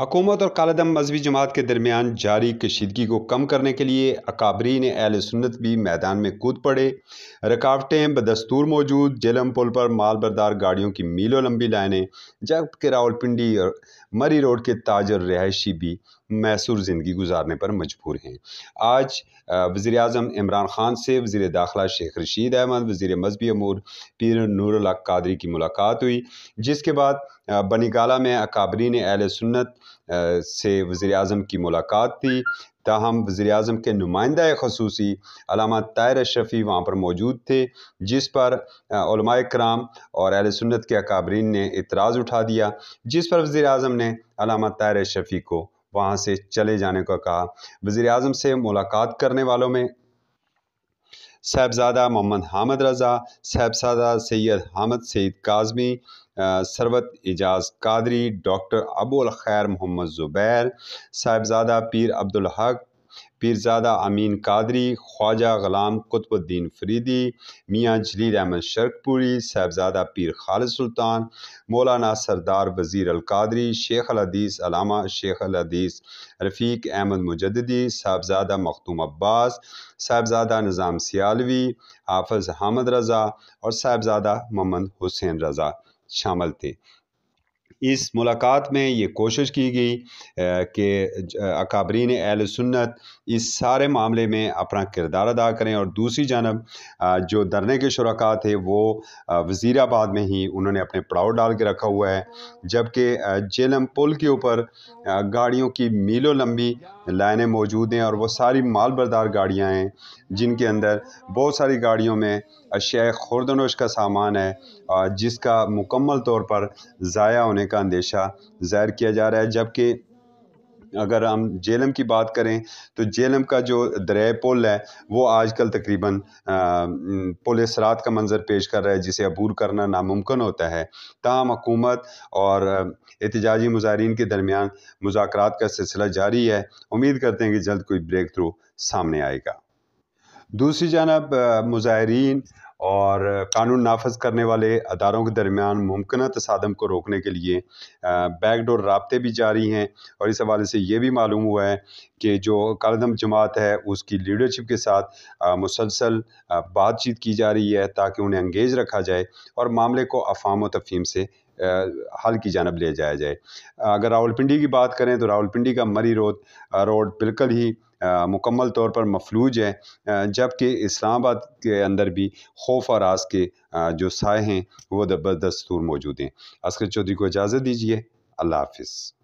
हकूमत और कालदम मजहबी जमात के दरमियान जारी कशीदगी को कम करने के लिए अकाबरीन अहल सुन्नत भी मैदान में कूद पड़े रुकावटें बदस्तूर मौजूद जेलम पुल पर माल बरदार गाड़ियों की मीलों लंबी लाइनें जबकि रावलपिंडी और मरी रोड के ताजर रहायशी भी मैसूर ज़िंदगी गुजारने पर मजबूर हैं आज वज़ी अजम इमरान ख़ान से वज़ी दाखिला शेख रशीद अहमद वज़ी मजहबी अमूर पीर नूरला कादरी की मुलाकात हुई जिसके बाद बनीगाला में अकाबरीन अहल सुन्नत से वज़ी अजम की मुलाकात थी ताहम वज़ी अजम के नुमाइंदा खसूसी तायर अशरफ़ी वहाँ पर मौजूद थे जिस पर कराम और अहल सुन्नत के अकाबरीन ने इतराज़ उठा दिया जिस पर वज़ी अजम ने तायर अशरफ़ी को वहाँ से चले जाने को कहा वज़ी अजम से मुलाकात करने वालों में साहबजादा मोहम्मद हामद रज़ा साहबजादा सैयद हामद सईद काजमी सरवत एजाज कादरी डॉक्टर अबूल खैर मोहम्मद ज़ुबैर साहबजादा पीर अब्दुल हक पीरजादा अमीन कादरी ख्वाजा गलाम कुतुबुद्दीन फरीदी मियाँ जलील अहमद शर्कपुरी साहबजादा पीर खालिद सुल्तान मौलाना सरदार वज़ीर अलकादरी शेख अलहदीस अलामा शेख अलहदीस रफ़ीक अहमद मुजद्दी साहबजादा मखतूम अब्बास साहबजादा निज़ाम सियालवी हाफज हामद रज़ा और साहबजादा मोहम्मद हुसैन रज़ा शामिल थे इस मुलाकात में ये कोशिश की गई कि अकाबरीन अहल सुन्नत इस सारे मामले में अपना किरदार अदा करें और दूसरी जानब जो धरने के शुरा थे वो वज़ीराबाद में ही उन्होंने अपने पड़ाव डाल के रखा हुआ है जबकि जेलम पुल के ऊपर गाड़ियों की मीलों लंबी लाइनें मौजूद हैं और वो सारी माल बरदार गाड़ियाँ हैं जिनके अंदर बहुत सारी गाड़ियों में अशिया खुरदनोश का सामान है जिसका मुकम्मल तौर पर ज़ाया होने का अंदेशा ज़ाहिर किया जा रहा है जबकि अगर हम जेलम की बात करें तो जेलम का जो दर पुल है वो आजकल तकरीबन पुल सरात का मंजर पेश कर रहा है जिसे अबूर करना नामुमकिन होता है तमाम हकूमत और एहतजाजी मुजाहरीन के दरमियान मुजाकर का सिलसिला जारी है उम्मीद करते हैं कि जल्द कोई ब्रेक थ्रू सामने आएगा दूसरी जानब मुजाहरीन और कानून नाफज करने वाले अदारों के दरमियान मुमकिन तसादम को रोकने के लिए बैकडोर रबते भी जारी हैं और इस हवाले से ये भी मालूम हुआ है कि जो कालदम जमात है उसकी लीडरशिप के साथ मुसलसल बातचीत की जा रही है ताकि उन्हें अंगेज रखा जाए और मामले को अफाम व तफीम से हल की जानब ले जाया जाए अगर रावलपिंडी की बात करें तो रावलपिंडी का मरी रोड रोड बिल्कुल ही मुकम्मल तौर पर मफलूज है जबकि इस्लामाबाद के अंदर भी खौफ और आस के जो साए हैं वह दबरदस्तूर मौजूद हैं असगर चौधरी को इजाज़त दीजिए अल्लाह हाफिज़